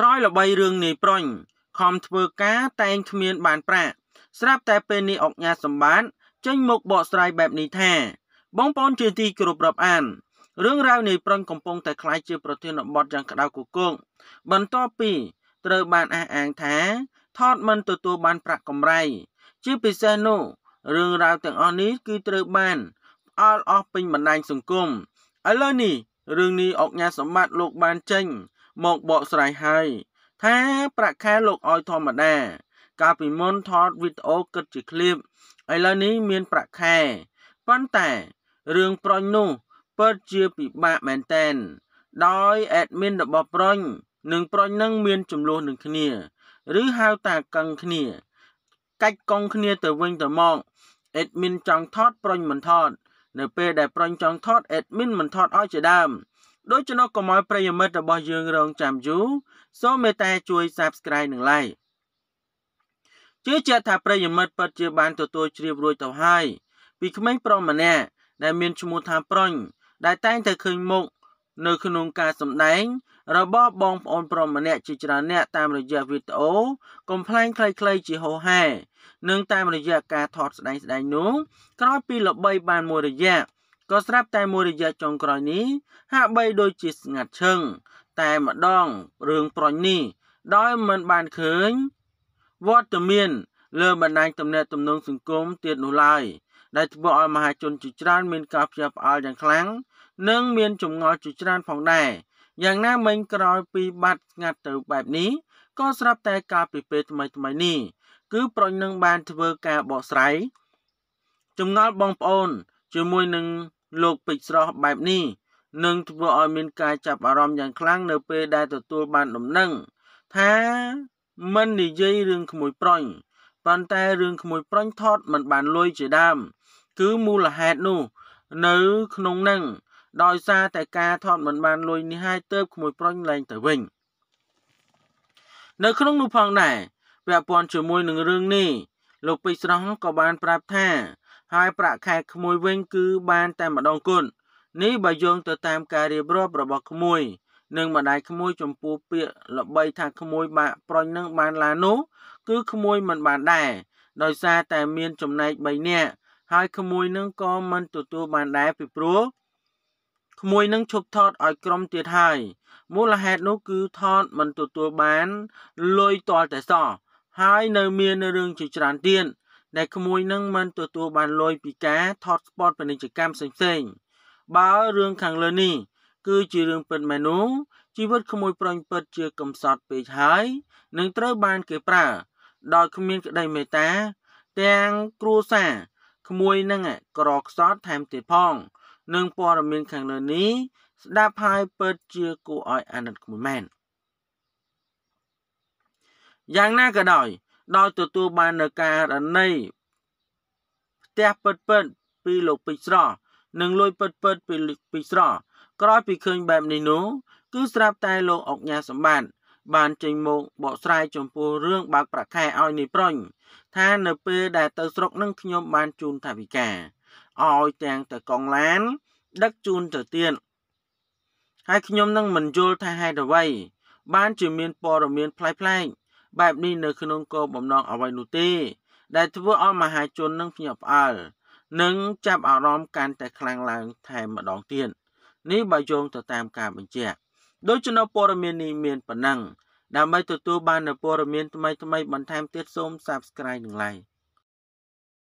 ក្រោយល្បីរឿងនាយប្រុញខំធ្វើការតែងគ្មានបានប្រាក់ស្រាប់តែពេលនេះអុកញ៉ាសម្បត្តិចេញមកបកស្រាយបែបនេះថា បងប្អូនជាទីគោរពរាប់អានរឿងរ៉ាវនាយប្រុញកំពុងតែคล้ายជាប្រធានបទយ៉ាងក្តៅគគុកបន្ទាប់ពីត្រូវបានអះអាងថាថតមិនទទួលបានប្រាក់កម្រៃជាពិសេសនោះរឿងរ៉ាវទាំងអស់នេះគឺត្រូវបានផ្អល់អស់ពេញបណ្ដាញសង្គមឥឡូវនេះរឿងនេះអុកញ៉ាសម្បត្តិលោកបានចេញមកបកស្រាយហើយថាប្រាក់ខែលោកឲ្យធម្មតា កាលពីមុនថតវីដេអូគិតជាឃ្លីបឥឡូវនេះមានប្រាក់ខែប៉ុន្តែរឿងប្រុញនោះពិតជាពិបាកមែនតែនដោយអេដមីនរបស់ប្រុញនិងប្រុញនឹងមានចំនួននឹងគ្នាឬហៅថាកឹងគ្នា កាច់កងគ្នាទៅវិញទៅមកអេដមីនចង់ថតប្រុញមិនថតនៅពេលដែលប្រុញចង់ថតអេដមីនមិនថតឲ្យជាដើមដូច្នោះកុំឲ្យប្រិយមិត្តរបស់យើងរងចាំយូរសូមមេត្តាជួយ Subscribe និង Like ជឿជាក់ថាប្រិយមិត្តពិតជាបាន ទទួលជ្រាបរួចទៅហើយ ពីក្មេងប្រុសម្នាក់ដែលមានឈ្មោះថាប្រុញដែលតែងតែឃើញមុខនៅក្នុងការសម្ដែង របស់បងប្អូនប្រុសម្នាក់ជាច្រើនអ្នក តាមរយៈវីដេអូ កំប្លែងខ្លីៗជាហោហែនិងតាមរយៈការថត ស្ដែងស្ដែងនោះក្រោយពីល្បីបានមួយរយៈក៏ស្រាប់តែមួយរយៈចុងក្រោយនេះហាក់បីដូចជាស្ងាត់ឈឹងតែម្ដងរឿងប្រញនេះដោយមិនបានឃើញ វត្តមាន លើបណ្ដាញទំនាក់ទំនងសង្គមទៀតនោះឡើយដែលធ្វើឲ្យមហាជនជាច្រើនមានការព្យាផ្អើលយ៉ាងខ្លាំងនិងមានចម្ងល់ជាច្រើនផងដែរយ៉ាងណាមិញក្រោយពីបាត់ស្ងាត់ទៅបែបនេះក៏ស្រាប់តែការពីពេលថ្មីថ្មីនេះគឺប្រញនឹងបានធ្វើការបកស្រាយចម្ងល់បងប្អូនជាមួយនឹងលោកពេជ្រស្រស់បែបនេះនឹងធ្វើឲ្យមានការចាប់អារម្មណ៍យ៉ាងខ្លាំងនៅពេលដែលទទួលបានដំណឹងថាមិននិយាយរឿងក្មួយប្រញប៉ុន្តែរឿងក្មួយប្រញថតមិនបានលុយជាដើមគឺមូលហេតុនោះនៅក្នុងនឹង ដោយសារតែការថតមិនបានលុយនេះហើយទៅក្មួយប្រញឡើងទៅវិញនៅ ក្នុងនោះផងដែរពាក់ព័ន្ធជាមួយនឹងរឿងនេះលោកពេជ្រស្រស់ក៏បានប្រាប់ថាហើយប្រាក់ខែក្មួយវិញគឺ បាន តែម្ដងគុណនេះបើយោងទៅតាមការរៀបរាប់របស់ក្មួយនិងម្ដាយក្មួយចំពោះពាក្យល្បីថាក្មួយបាក់ប្រុញនឹងបានឡានោះ គឺក្មួយមិនបានដែរដោយសារតែមានចំណែក3នាក់ហើយក្មួយនឹងក៏មិនទទួលបានដែរពីព្រោះក្មួយនឹងឈប់ថតឲ្យក្រុមទៀតហើយមូលហេតុនោះគឺថតមិនទទួលបានលុយតលតែសោះហើយនៅមានរឿងជាច្រើនទៀតដែលក្មួយនឹងមិនទទួលបានលុយពីការថតស្ពតពាណិជ្ជកម្មផ្សេងៗបើរឿងខាងលើនេះគឺជារឿងពិតមែននោះជីវិតក្មួយ ប្រុញពិតជាកំសត់ពេកហើយនឹងត្រូវបានគេប្រើដោយគ្មានក្តីមេត្តា ទាំងគ្រួសារក្មួយនឹងក្រខ្សត់ថែមទៀតផងនឹងព័ត៌មានខាងលើនេះស្ដាប់ហើយពិតជាគួរឲ្យអាណិតក្មួយមែនយ៉ាងណាក៏ដោយដោយទទួលបាននៅការណីផ្ទះពិតពិតពីលោកពេជ្រស្រស់និងលួយពិតពិតពីលោកពេជ្រស្រស់ក្រោយពីឃើញបែបនេះនោះគឺស្រាប់តែលោកអុកញ៉ាសម្បត្តិបានចេញមក បកស្រាយចំពោះរឿងបើកប្រាក់ខែឲ្យនាយប្រុញថានៅពេលដែលទៅស្រុកនឹងខ្ញុំ បានជូនថាវិការឲ្យទាំងតកងឡាន ដឹកជូនទៅទៀតហើយខ្ញុំនឹងមិនយល់ថាហេតុអ្វី បាន ជាមានព័ត៌មានផ្លែផ្លែបែបនេះនៅក្នុងគោលបំណងអ្វីនោះទេដែលធ្វើឲ្យមហាជននឹងភ្ញាក់ផ្អើលនិងចាប់អារម្មណ៍កាន់តែខ្លាំងឡើងថែមម្ដងទៀតនេះបើយោងទៅតាមការបញ្ជាក់ដូច្នោះព័ត៌មាននេះមានប៉ុណ្ណឹងដើម្បីទទួលបាននូវព័ត៌មានថ្មីៗបន្ថែមទៀតសូម Subscribe និង Like